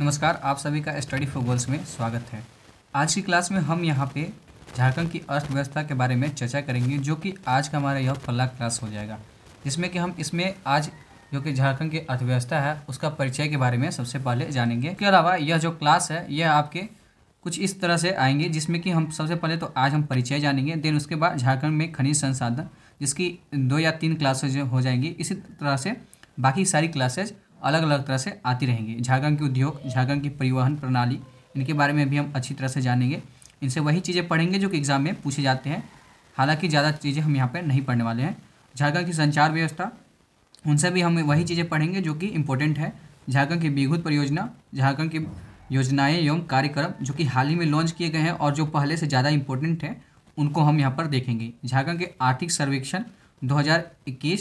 नमस्कार आप सभी का स्टडी फॉर गर्ल्स में स्वागत है आज की क्लास में हम यहाँ पे झारखंड की अर्थव्यवस्था के बारे में चर्चा करेंगे जो कि आज का हमारा यह पल्ला क्लास हो जाएगा जिसमें कि हम इसमें आज जो कि झारखंड की अर्थव्यवस्था है उसका परिचय के बारे में सबसे पहले जानेंगे इसके अलावा यह जो क्लास है यह आपके कुछ इस तरह से आएंगे जिसमें कि हम सबसे पहले तो आज हम परिचय जानेंगे देन उसके बाद झारखंड में खनिज संसाधन जिसकी दो या तीन क्लासेज हो जाएंगी इसी तरह से बाकी सारी क्लासेज अलग अलग तरह से आती रहेंगी झारखंड के उद्योग झारखंड की परिवहन प्रणाली इनके बारे में भी हम अच्छी तरह से जानेंगे इनसे वही चीज़ें पढ़ेंगे जो कि एग्ज़ाम में पूछे जाते हैं हालांकि ज़्यादा चीज़ें हम यहाँ पर नहीं पढ़ने वाले हैं झारखंड की संचार व्यवस्था उनसे भी हम वही चीज़ें पढ़ेंगे जो कि इम्पोर्टेंट है झारखंड की बीघुत परियोजना झारखंड की योजनाएँ एवं कार्यक्रम जो कि हाल ही में लॉन्च किए गए हैं और जो पहले से ज़्यादा इम्पोर्टेंट हैं उनको हम यहाँ पर देखेंगे झारखंड के आर्थिक सर्वेक्षण 2021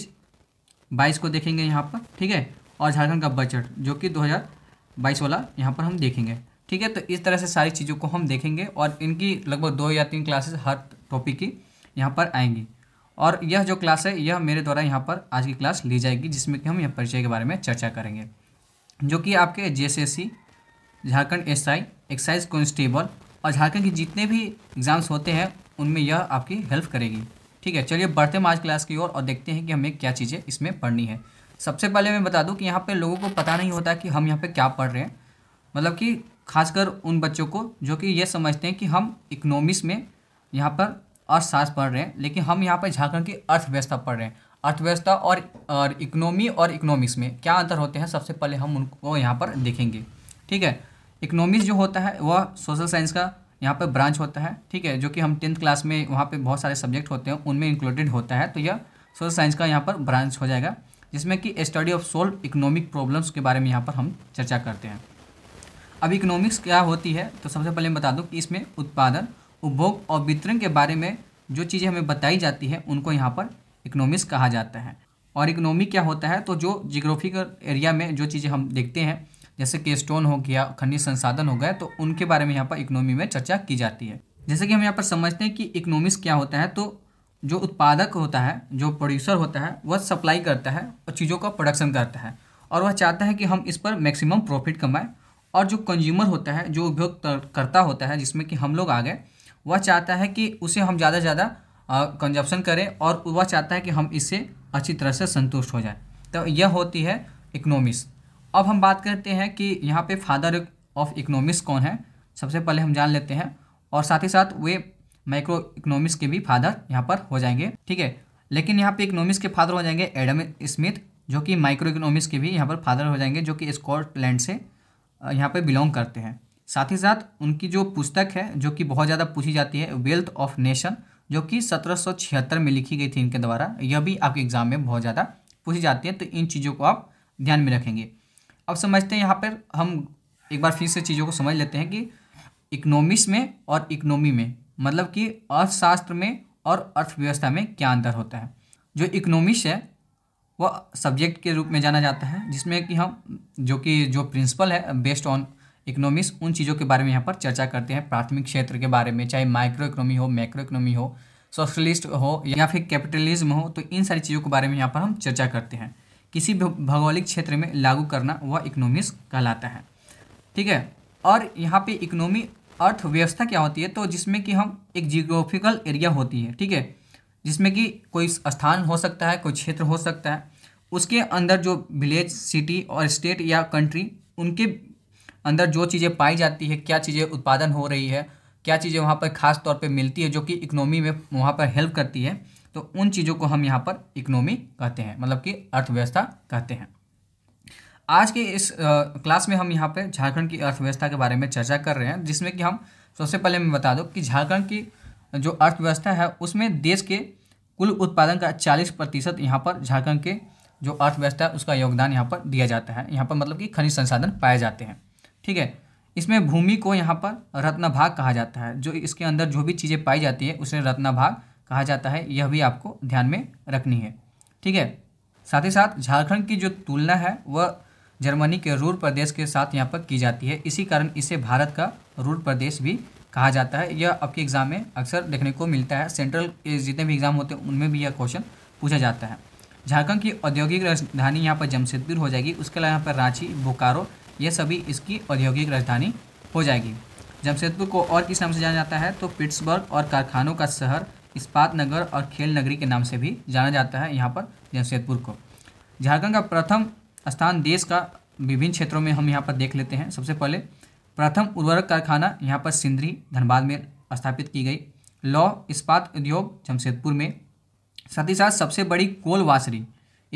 22 को देखेंगे यहाँ पर ठीक है और झारखंड का बजट जो कि 2022 वाला यहाँ पर हम देखेंगे ठीक है तो इस तरह से सारी चीज़ों को हम देखेंगे और इनकी लगभग दो या तीन क्लासेस हर टॉपिक की यहाँ पर आएंगी और यह जो क्लास है यह मेरे द्वारा यहाँ पर आज की क्लास ली जाएगी जिसमें कि हम यह परिचय के बारे में चर्चा करेंगे जो कि आपके J Jharkhand S I excise constable और झारखंड के जितने भी एग्ज़ाम्स होते हैं उनमें यह आपकी हेल्प करेगी ठीक है चलिए बढ़ते हम आज क्लास की ओर और, और देखते हैं कि हमें क्या चीज़ें इसमें पढ़नी है सबसे पहले मैं बता दूं कि यहाँ पे लोगों को पता नहीं होता कि हम यहाँ पे क्या पढ़ रहे हैं मतलब कि खासकर उन बच्चों को जो कि ये समझते हैं कि हम इकोनॉमिक्स में यहाँ पर अर्थशास्त्र पढ़ रहे हैं लेकिन हम यहाँ पर झारखंड की अर्थव्यवस्था पढ़ रहे हैं अर्थव्यवस्था और इकोनॉमी और इकोनॉमिक्स में क्या अंतर होते हैं सबसे पहले हम उनको यहाँ पर देखेंगे ठीक है इकोनॉमिक्स जो होता है वह सोशल साइंस का यहाँ पर ब्रांच होता है ठीक है जो कि हम टेंथ क्लास में वहाँ पर बहुत सारे सब्जेक्ट होते हैं उनमें इंक्लूडेड होता है तो यह सोशल साइंस का यहाँ पर ब्रांच हो जाएगा जिसमें कि study of solve economic problems के बारे में यहाँ पर हम चर्चा करते हैं अब इकोनॉमिक्स क्या होती है तो सबसे पहले मैं बता दूँ कि इसमें उत्पादन उपभोग और वितरण के बारे में जो चीज़ें हमें बताई जाती है उनको यहाँ पर इकोनॉमिक्स कहा जाता है और इकोनॉमी क्या होता है तो जो जियोग्राफिकल एरिया में जो चीज़ें हम देखते हैं जैसे कि स्टोन हो गया खनिज संसाधन हो गए तो उनके बारे में यहाँ पर इकोनॉमी में चर्चा की जाती है जैसे कि हम यहाँ पर समझते हैं कि इकोनॉमिक्स क्या होता है तो जो उत्पादक होता है जो प्रोड्यूसर होता है वह सप्लाई करता है और चीज़ों का प्रोडक्शन करता है और वह चाहता है कि हम इस पर मैक्सिमम प्रॉफिट कमाएं और जो कंज्यूमर होता है जो उपभोग करता होता है जिसमें कि हम लोग आ गए वह चाहता है कि उसे हम ज़्यादा से ज़्यादा कंजप्शन करें और वह चाहता है कि हम इससे अच्छी तरह से संतुष्ट हो जाए तो यह होती है इकनॉमिक्स अब हम बात करते हैं कि यहाँ पे फादर ऑफ इकनॉमिक्स कौन है सबसे पहले हम जान लेते हैं और साथ ही साथ वे माइक्रो इकोनॉमिक्स के भी फादर यहाँ पर हो जाएंगे ठीक है लेकिन यहाँ पे इकोनॉमिक्स के फादर हो जाएंगे एडम स्मिथ जो कि माइक्रो इकोनॉमिक्स के भी यहाँ पर फादर हो जाएंगे जो कि स्कॉटलैंड से यहाँ पर बिलोंग करते हैं साथ ही साथ उनकी जो पुस्तक है जो कि बहुत ज़्यादा पूछी जाती है वेल्थ ऑफ नेशन जो कि सत्रह में लिखी गई थी इनके द्वारा यह भी आपके एग्ज़ाम में बहुत ज़्यादा पूछी जाती है तो इन चीज़ों को आप ध्यान में रखेंगे अब समझते हैं यहाँ पर हम एक बार फिर से चीज़ों को समझ लेते हैं कि इकोनॉमिक्स में और इकोनॉमी में मतलब कि अर्थशास्त्र में और अर्थव्यवस्था में क्या अंतर होता है जो इकोनॉमिक्स है वह सब्जेक्ट के रूप में जाना जाता है जिसमें कि हम जो कि जो प्रिंसिपल है बेस्ड ऑन इकोनॉमिक्स उन चीज़ों के बारे में यहाँ पर चर्चा करते हैं प्राथमिक क्षेत्र के बारे में चाहे माइक्रो इकोनॉमी हो मैक्रो इकोनॉमी हो सोशलिस्ट हो या फिर कैपिटलिज्म हो तो इन सारी चीज़ों के बारे में यहाँ पर हम चर्चा करते हैं किसी भी भौगोलिक क्षेत्र में लागू करना वह इकोनॉमिक्स कहलाता है ठीक है और यहाँ पे इकोनॉमी अर्थव्यवस्था क्या होती है तो जिसमें कि हम एक जियोग्राफिकल एरिया होती है ठीक है जिसमें कि कोई स्थान हो सकता है कोई क्षेत्र हो सकता है उसके अंदर जो विलेज सिटी और स्टेट या कंट्री उनके अंदर जो चीज़ें पाई जाती है क्या चीज़ें उत्पादन हो रही है क्या चीज़ें वहाँ पर ख़ास तौर पे मिलती है जो कि इकोनॉमी में वहाँ पर हेल्प करती है तो उन चीज़ों को हम यहाँ पर इकोनॉमी कहते हैं मतलब कि अर्थव्यवस्था कहते हैं आज के इस क्लास में हम यहाँ पे झारखंड की अर्थव्यवस्था के बारे में चर्चा कर रहे हैं जिसमें कि हम सबसे पहले मैं बता दूँ कि झारखंड की जो अर्थव्यवस्था है उसमें देश के कुल उत्पादन का चालीस प्रतिशत यहाँ पर झारखंड के जो अर्थव्यवस्था है उसका योगदान यहाँ पर दिया जाता है यहाँ पर मतलब कि खनिज संसाधन पाए जाते हैं ठीक है इसमें भूमि को यहाँ पर रत्नभाग कहा जाता है जो इसके अंदर जो भी चीज़ें पाई जाती है उसे रत्नभाग कहा जाता है यह भी आपको ध्यान में रखनी है ठीक है साथ ही साथ झारखंड की जो तुलना है वह जर्मनी के रूर प्रदेश के साथ यहाँ पर की जाती है इसी कारण इसे भारत का रूर प्रदेश भी कहा जाता है यह आपके एग्ज़ाम में अक्सर देखने को मिलता है सेंट्रल जितने भी एग्ज़ाम होते हैं उनमें भी यह क्वेश्चन पूछा जाता है झारखंड की औद्योगिक राजधानी यहाँ पर जमशेदपुर हो जाएगी उसके अलावा यहाँ पर रांची बोकारो ये सभी इसकी औद्योगिक राजधानी हो जाएगी जमशेदपुर को और किस नाम से जाना जाता है तो पिट्सबर्ग और कारखानों का शहर इस्पात नगर और खेल नगरी के नाम से भी जाना जाता है यहाँ पर जमशेदपुर को झारखंड का प्रथम स्थान देश का विभिन्न क्षेत्रों में हम यहाँ पर देख लेते हैं सबसे पहले प्रथम उर्वरक कारखाना यहाँ पर सिंदरी धनबाद में स्थापित की गई लौ इस्पात उद्योग जमशेदपुर में साथ ही साथ सबसे बड़ी कोल वासरी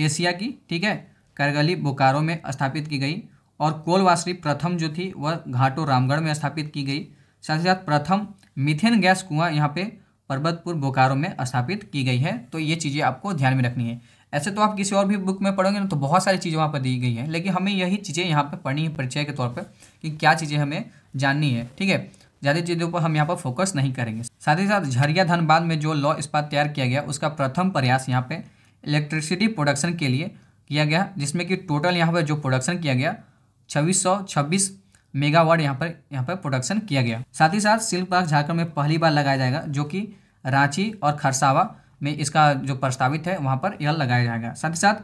एशिया की ठीक है करगली बोकारो में स्थापित की गई और कोल वासरी प्रथम जो थी वह घाटो रामगढ़ में स्थापित की गई साथ ही साथ प्रथम मिथेन गैस कुआं यहाँ पे पर्वतपुर बोकारो में स्थापित की गई है तो ये चीज़ें आपको ध्यान में रखनी है ऐसे तो आप किसी और भी बुक में पढ़ोगे ना तो बहुत सारी चीज़ें वहाँ पर दी गई हैं लेकिन हमें यही चीज़ें यहाँ पर पढ़नी है परिचय के तौर पर कि क्या चीज़ें हमें जाननी है ठीक है ज़्यादा चीज़ों पर हम यहाँ पर फोकस नहीं करेंगे साथ ही साथ झरिया धनबाद में जो लॉ इस्पात तैयार किया गया उसका प्रथम प्रयास यहाँ पर इलेक्ट्रिसिटी प्रोडक्शन के लिए किया गया जिसमें कि टोटल यहाँ पर जो प्रोडक्शन किया गया छब्बीस सौ छब्बीस मेगावाट यहाँ पर यहाँ पर प्रोडक्शन किया गया साथ ही साथ सिल्क पार्क झारखंड में पहली बार लगाया जाएगा जो कि रांची और खरसावा में इसका जो प्रस्तावित है वहाँ पर यह लगाया जाएगा साथ ही साथ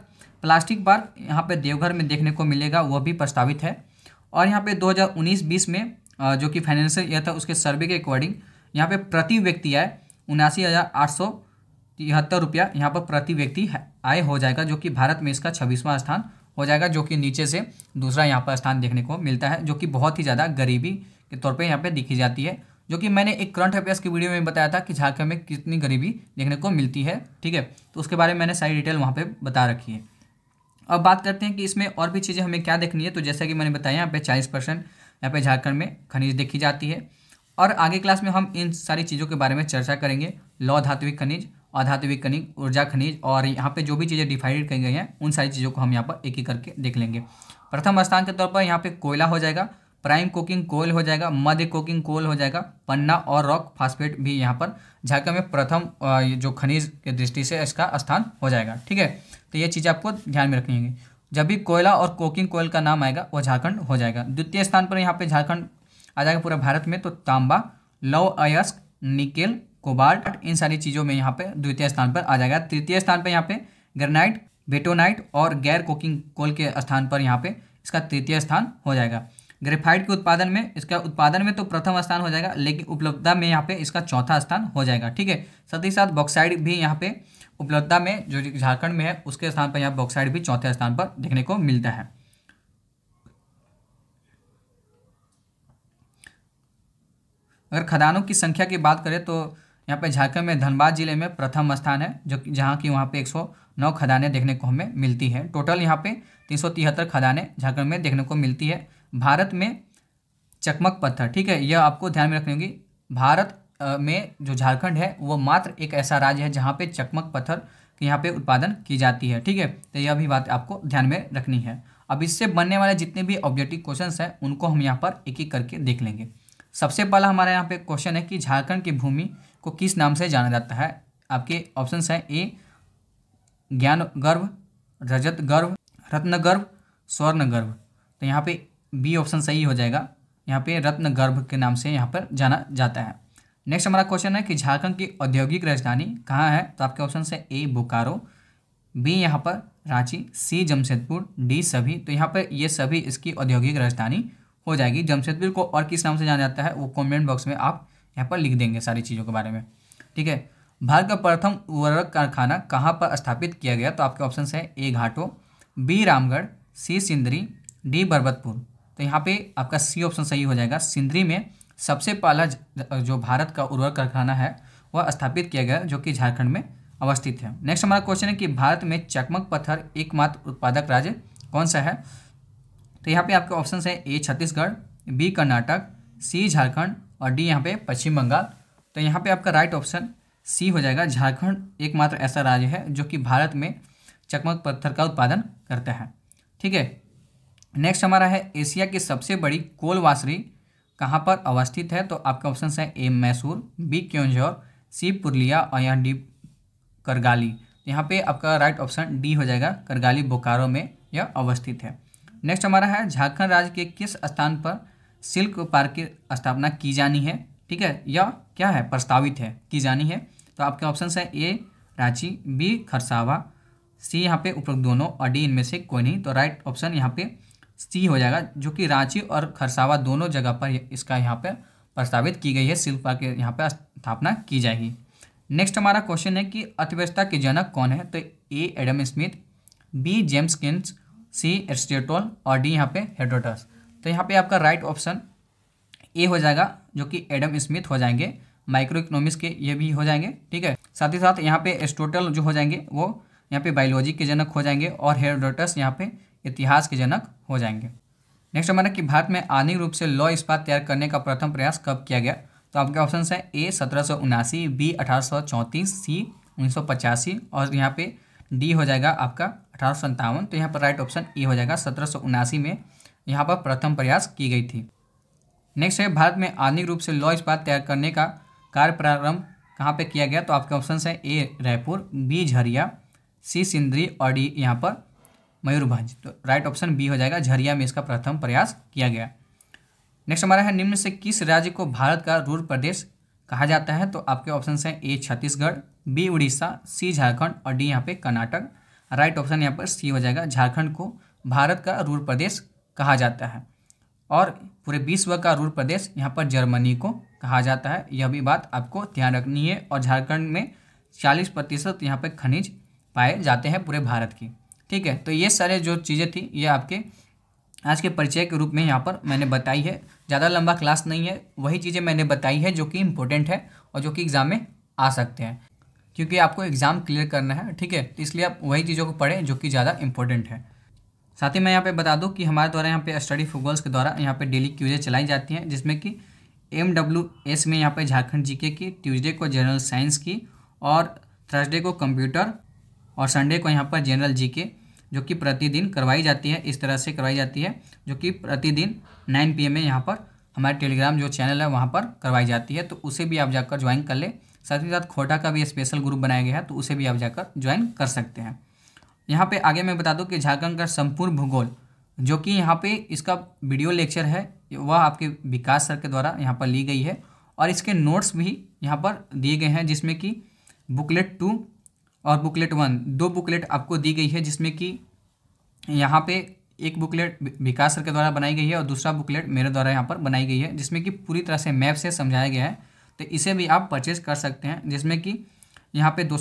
प्लास्टिक पार्क यहाँ पर देवघर में देखने को मिलेगा वह भी प्रस्तावित है और यहाँ पर दो हज़ार में जो कि फाइनेंशियल ईयर था उसके सर्वे के अकॉर्डिंग यहाँ पर प्रति व्यक्ति आय उनासी हज़ार आठ सौ तिहत्तर रुपया यहाँ पर प्रति व्यक्ति आय हो जाएगा जो कि भारत में इसका छब्बीसवां स्थान हो जाएगा जो कि नीचे से दूसरा यहाँ पर स्थान देखने को मिलता है जो कि बहुत ही ज़्यादा गरीबी के तौर पर यहाँ पर दिखी जाती है जो कि मैंने एक करंट अफेयर्स की वीडियो में बताया था कि झारखंड में कितनी गरीबी देखने को मिलती है ठीक है तो उसके बारे में मैंने सारी डिटेल वहाँ पर बता रखी है अब बात करते हैं कि इसमें और भी चीज़ें हमें क्या देखनी है तो जैसा कि मैंने बताया यहाँ पे चालीस परसेंट यहाँ पे झारखंड में खनिज देखी जाती है और आगे क्लास में हम इन सारी चीज़ों के बारे में चर्चा करेंगे लौ धात्विक खनिज अधात्विक खनिज ऊर्जा खनिज और यहाँ पे जो भी चीज़ें डिफाइड की गई हैं उन सारी चीज़ों को हम यहाँ पर एक ही करके देख लेंगे प्रथम स्थान के तौर पर यहाँ पर कोयला हो जाएगा प्राइम कोकिंग कोयल हो जाएगा मध्य कोकिंग कोयल हो जाएगा पन्ना और रॉक फास्फेट भी यहाँ पर झारखंड में प्रथम जो खनिज के दृष्टि से इसका स्थान हो जाएगा ठीक है तो ये चीज़ आपको ध्यान में रखनी होगी जब भी कोयला और कोकिंग कोयल का नाम आएगा वो झारखंड हो जाएगा द्वितीय स्थान पर यहाँ पर झारखंड आ जाएगा पूरा भारत में तो तांबा लव अयस्क निकेल कोबाल्ट इन सारी चीज़ों में यहाँ पर द्वितीय स्थान पर आ जाएगा तृतीय स्थान पर यहाँ पर ग्रेनाइट बेटोनाइट और गैर कोकिंग कोल के स्थान पर यहाँ पे इसका तृतीय स्थान हो जाएगा ग्रेफाइट के उत्पादन में इसका उत्पादन में तो प्रथम स्थान हो जाएगा लेकिन उपलब्धता में यहाँ पे इसका चौथा स्थान हो जाएगा ठीक है साथ ही साथ बॉक्साइड भी यहाँ पे उपलब्धता में जो झारखंड में है उसके स्थान पर यहाँ बॉक्साइड भी चौथे स्थान पर देखने को मिलता है अगर खदानों की संख्या की बात करें तो यहाँ पे झारखंड में धनबाद जिले में प्रथम स्थान है जो जहाँ की वहाँ पे 109 खदानें देखने को हमें मिलती है टोटल यहाँ पे 373 खदानें झारखंड में देखने को मिलती है भारत में चकमक पत्थर ठीक है यह आपको ध्यान में रखनी होगी भारत में जो झारखंड है वह मात्र एक ऐसा राज्य है जहाँ पे चकमक पत्थर के यहाँ पे उत्पादन की जाती है ठीक है तो यह भी बात आपको ध्यान में रखनी है अब इससे बनने वाले जितने भी ऑब्जेक्टिव क्वेश्चन हैं उनको हम यहाँ पर एक एक करके देख लेंगे सबसे पहला हमारा यहाँ पे क्वेश्चन है कि झारखंड की भूमि को किस नाम से जाना जाता है आपके ऑप्शन हैं ए ज्ञान गर्व रजत गर्व रत्न गर्व स्वर्ण गर्व तो यहाँ पे बी ऑप्शन सही हो जाएगा यहाँ पे रत्न गर्भ के नाम से यहाँ पर जाना जाता है नेक्स्ट हमारा क्वेश्चन है कि झारखंड की औद्योगिक राजधानी कहाँ है तो आपके ऑप्शन है ए बोकारो बी यहाँ पर रांची सी जमशेदपुर डी सभी तो यहाँ पर ये सभी इसकी औद्योगिक राजधानी हो जाएगी जमशेदपुर को और किस नाम से जाना जाता है वो कमेंट बॉक्स में आप यहाँ पर लिख देंगे सारी चीज़ों के बारे में ठीक है भारत का प्रथम उर्वरक कारखाना कहाँ पर स्थापित किया गया तो आपके ऑप्शन है A Ghato B Ramgarh C Sindri D Barbatpur तो यहाँ पे आपका सी ऑप्शन सही हो जाएगा सिंदरी में सबसे पहला जो भारत का उर्वरक कारखाना है वह स्थापित किया गया जो कि झारखंड में अवस्थित है नेक्स्ट हमारा क्वेश्चन है कि भारत में चकमक पत्थर एकमात्र उत्पादक राज्य कौन सा है तो यहाँ पे आपके ऑप्शन है A Chhattisgarh B Karnataka C Jharkhand और डी यहाँ पे पश्चिम बंगाल तो यहाँ पे आपका राइट ऑप्शन सी हो जाएगा झारखंड एकमात्र ऐसा राज्य है जो कि भारत में चकमक पत्थर का उत्पादन करता है ठीक है नेक्स्ट हमारा है एशिया की सबसे बड़ी कोल वासरी कहाँ पर अवस्थित है तो आपके ऑप्शन है A Mysore B Keonjhar C Purulia और यहाँ डी करगाली तो यहाँ पे आपका राइट ऑप्शन डी हो जाएगा करगाली बोकारो में यह अवस्थित है नेक्स्ट हमारा है झारखंड राज्य के किस स्थान पर सिल्क पार्क की स्थापना की जानी है ठीक है यह क्या है प्रस्तावित है की जानी है तो आपके ऑप्शन है A Ranchi B Kharsawan C यहाँ पे उपरोक्त दोनों और डी इनमें से कोई नहीं तो राइट ऑप्शन यहाँ पे सी हो जाएगा जो कि रांची और खरसावा दोनों जगह पर इसका यहाँ पे प्रस्तावित की गई है शिल्पा के यहाँ पे स्थापना की जाएगी नेक्स्ट हमारा क्वेश्चन है कि अर्थव्यवस्था के जनक कौन है तो A Adam Smith B James Keynes C Aristotle और डी यहाँ पे हेड्रोटस तो यहाँ पे आपका राइट ऑप्शन ए हो जाएगा जो कि एडम स्मिथ हो जाएंगे माइक्रो इकोनॉमिक्स के ये भी हो जाएंगे ठीक है साथ ही साथ यहाँ पे एस्टोटल जो हो जाएंगे वो यहाँ पे बायोलॉजी के जनक हो जाएंगे और हेरोडोटस यहाँ पे इतिहास के जनक हो जाएंगे नेक्स्ट हमारा कि भारत में आधुनिक रूप से लौह इस्पात तैयार करने का प्रथम प्रयास कब किया गया तो आपके ऑप्शन है ए सत्रह बी अठारह सी उन्नीस और यहाँ पे डी हो जाएगा आपका अठारह तो यहाँ पर राइट ऑप्शन ए हो जाएगा सत्रह में यहाँ पर प्रथम प्रयास की गई थी नेक्स्ट है भारत में आधुनिक रूप से लौह इस्पात तैयार करने का कार्य प्रारंभ कहाँ पे किया गया तो आपके ऑप्शन है A Raipur B Jharia C Sindri और डी यहाँ पर मयूरभंज तो राइट ऑप्शन बी हो जाएगा झरिया में इसका प्रथम प्रयास किया गया नेक्स्ट हमारा है निम्न से किस राज्य को भारत का रूर प्रदेश कहा जाता है तो आपके ऑप्शन हैं A Chhattisgarh B Orissa C Jharkhand और डी यहाँ पे कर्नाटक राइट ऑप्शन यहाँ पर सी हो जाएगा झारखंड को भारत का रूर प्रदेश कहा जाता है और पूरे विश्व का रूर प्रदेश यहाँ पर जर्मनी को कहा जाता है यह भी बात आपको ध्यान रखनी है और झारखंड में चालीस प्रतिशत यहाँ पर खनिज पाए जाते हैं पूरे भारत की ठीक है तो ये सारे जो चीज़ें थी ये आपके आज के परिचय के रूप में यहाँ पर मैंने बताई है ज़्यादा लंबा क्लास नहीं है वही चीज़ें मैंने बताई है जो कि इम्पोर्टेंट है और जो कि एग्ज़ाम में आ सकते हैं क्योंकि आपको एग्ज़ाम क्लियर करना है ठीक है तो इसलिए आप वही चीज़ों को पढ़ें जो कि ज़्यादा इंपॉर्टेंट है साथ ही मैं यहाँ पे बता दूँ कि हमारे द्वारा यहाँ पे स्टडी फॉर के द्वारा यहाँ पे डेली क्यूजें चलाई जाती हैं जिसमें कि एम डब्ल्यू एस में यहाँ पे झारखंड जीके की ट्यूजडे को जनरल साइंस की और थर्सडे को कंप्यूटर और संडे को यहाँ पर जनरल जी के जो कि प्रतिदिन करवाई जाती है इस तरह से करवाई जाती है जो कि प्रतिदिन नाइन पी एम में यहाँ पर हमारे टेलीग्राम जो चैनल है वहाँ पर करवाई जाती है तो उसे भी आप जाकर ज्वाइन कर ले साथ ही साथ खोटा का भी स्पेशल ग्रुप बनाया गया है तो उसे भी आप जाकर ज्वाइन कर सकते हैं यहाँ पे आगे मैं बता दूँ कि झारखंड का संपूर्ण भूगोल जो कि यहाँ पे इसका वीडियो लेक्चर है वह आपके विकास सर के द्वारा यहाँ पर ली गई है और इसके नोट्स भी यहाँ पर दिए गए हैं जिसमें कि बुकलेट टू और बुकलेट वन दो बुकलेट आपको दी गई है जिसमें कि यहाँ पे एक बुकलेट विकास सर के द्वारा बनाई गई है और दूसरा बुकलेट मेरे द्वारा यहाँ पर बनाई गई है जिसमें कि पूरी तरह से मैप से समझाया गया है तो इसे भी आप परचेज कर सकते हैं जिसमें कि यहाँ पे दो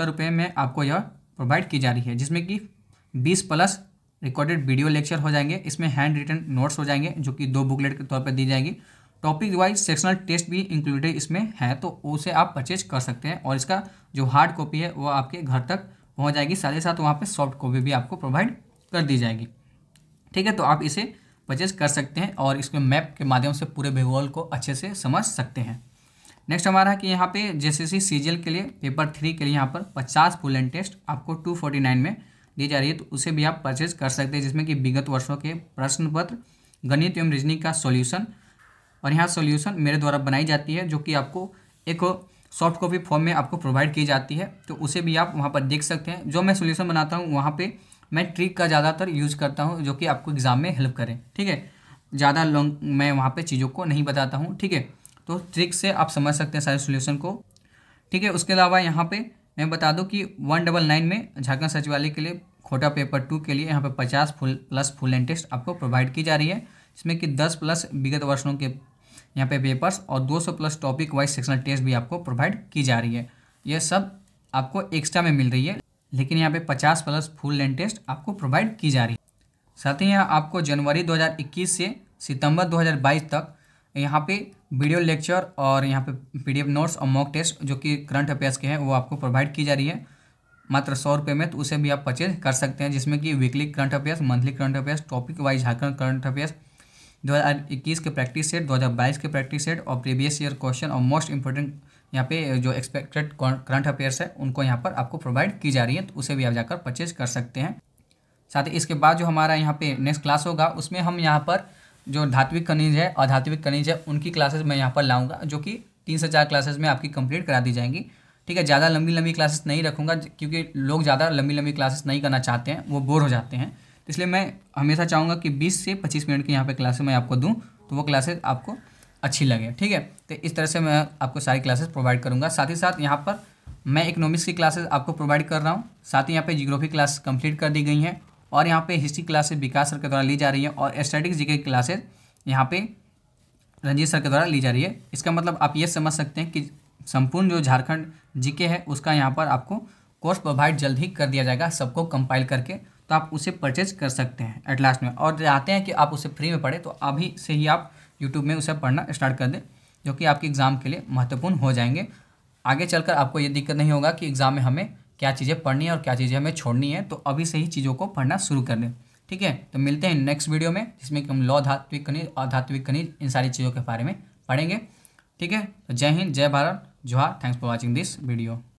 रुपये में आपको यह प्रोवाइड की जा रही है जिसमें कि बीस प्लस रिकॉर्डेड वीडियो लेक्चर हो जाएंगे इसमें हैंड रिटन नोट्स हो जाएंगे जो कि दो बुकलेट के तौर पर दी जाएगी टॉपिक वाइज सेक्शनल टेस्ट भी इंक्लूडेड इसमें है तो उसे आप परचेज कर सकते हैं और इसका जो हार्ड कॉपी है वह आपके घर तक पहुँच जाएगी साथ ही साथ वहाँ पर सॉफ्ट कॉपी भी आपको प्रोवाइड कर दी जाएगी ठीक है तो आप इसे परचेज कर सकते हैं और इसमें मैप के माध्यम से पूरे भूगोल को अच्छे से समझ सकते हैं नेक्स्ट हमारा है कि यहाँ पे सी सीजीएल के लिए पेपर थ्री के लिए यहाँ पर पचास फुल एंड टेस्ट आपको टू फोर्टी नाइन में दी जा रही है तो उसे भी आप परचेज कर सकते हैं जिसमें कि विगत वर्षों के प्रश्न पत्र गणित एवं रीजनिंग का सॉल्यूशन और यहाँ सोल्यूशन मेरे द्वारा बनाई जाती है जो कि आपको एक सॉफ्ट कॉपी फॉर्म में आपको प्रोवाइड की जाती है तो उसे भी आप वहाँ पर देख सकते हैं जो मैं सोल्यूशन बनाता हूँ वहाँ पर मैं ट्रिक का ज़्यादातर यूज करता हूँ जो कि आपको एग्ज़ाम में हेल्प करें ठीक है ज़्यादा लॉन्ग मैं वहाँ पर चीज़ों को नहीं बताता हूँ ठीक है तो ट्रिक से आप समझ सकते हैं सारे सोल्यूशन को ठीक है उसके अलावा यहाँ पे मैं बता दूं कि वन डबल नाइन में झारखंड सचिवालय के लिए खोटा पेपर टू के लिए यहाँ पे पचास full plus full and test आपको प्रोवाइड की जा रही है इसमें कि दस प्लस विगत वर्षों के यहाँ पे पेपर्स और 200 plus topic wise sectional test भी आपको प्रोवाइड की जा रही है यह सब आपको एक्स्ट्रा में मिल रही है लेकिन यहाँ पे 50 प्लस फुल लेंथ टेस्ट आपको प्रोवाइड की जा रही है साथ ही यहाँ आपको जनवरी 2021 से सितंबर 2022 तक यहाँ पे वीडियो लेक्चर और यहाँ पे पीडीएफ नोट्स और मॉक टेस्ट जो कि करंट अफेयर्स के हैं वो आपको प्रोवाइड की जा रही है मात्र सौ रुपये में तो उसे भी आप परचेज कर सकते हैं जिसमें कि weekly current affairs monthly current affairs topic wise Jharkhand current affairs 2021 के प्रैक्टिस सेट 2022 के प्रैक्टिस सेट और प्रीवियस ईयर क्वेश्चन और मोस्ट इंपॉर्टेंट यहाँ पे जो एक्सपेक्टेड करंट अफेयर्स है उनको यहाँ पर आपको प्रोवाइड की जा रही है तो उसे भी आप जाकर परचेज कर सकते हैं साथ ही इसके बाद जो हमारा यहाँ पे नेक्स्ट क्लास होगा उसमें हम यहाँ पर जो धात्विक खनिज है अधात्विक खनिज है उनकी क्लासेस मैं यहाँ पर लाऊंगा जो कि तीन से चार क्लासेस में आपकी कंप्लीट करा दी जाएंगी ठीक है ज़्यादा लंबी लंबी क्लासेस नहीं रखूँगा क्योंकि लोग ज़्यादा लंबी लंबी क्लासेस नहीं करना चाहते हैं वो बोर हो जाते हैं इसलिए मैं हमेशा चाहूँगा कि बीस से पच्चीस मिनट की यहाँ पर क्लासेस मैं आपको दूँ तो वो क्लासेस आपको अच्छी लगे ठीक है तो इस तरह से मैं आपको सारी क्लासेस प्रोवाइड करूँगा साथ ही साथ यहाँ पर मैं इकोनॉमिक्स की क्लासेस आपको प्रोवाइड कर रहा हूँ साथ ही यहाँ पे जियोग्राफी क्लास कंप्लीट कर दी गई हैं और यहाँ पे हिस्ट्री क्लासेस विकास सर के द्वारा ली जा रही है और एस्टेटिक्स जी की क्लासेज यहाँ पर रंजीत सर के द्वारा ली जा रही है इसका मतलब आप ये समझ सकते हैं कि संपूर्ण जो झारखंड जीके है उसका यहाँ पर आपको कोर्स प्रोवाइड जल्द ही कर दिया जाएगा सबको कंपाइल करके तो आप उसे परचेज कर सकते हैं एट लास्ट में और चाहते हैं कि आप उसे फ्री में पढ़ें तो अभी से ही आप यूट्यूब में उसे पढ़ना स्टार्ट कर दें जो कि आपके एग्ज़ाम के लिए महत्वपूर्ण हो जाएंगे आगे चलकर आपको ये दिक्कत नहीं होगा कि एग्ज़ाम में हमें क्या चीज़ें पढ़नी है और क्या चीज़ें हमें छोड़नी है तो अभी से ही चीज़ों को पढ़ना शुरू कर दें ठीक है तो मिलते हैं नेक्स्ट वीडियो में जिसमें कि हम लौ धात्विक खनिज अधात्विक खनिज इन सारी चीज़ों के बारे में पढ़ेंगे ठीक है तो जय हिंद जय भारत जोहार thanks for watching this video